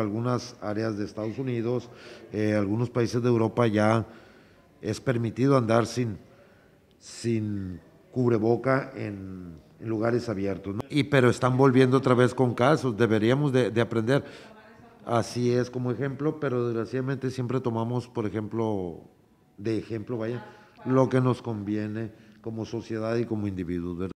algunas áreas de Estados Unidos, eh, algunos países de Europa ya es permitido andar sin, sin cubreboca en, lugares abiertos. Y pero están volviendo otra vez con casos, deberíamos de, de aprender. Así es como ejemplo, pero desgraciadamente siempre tomamos, por ejemplo, de ejemplo, vaya, lo que nos conviene como sociedad y como individuos.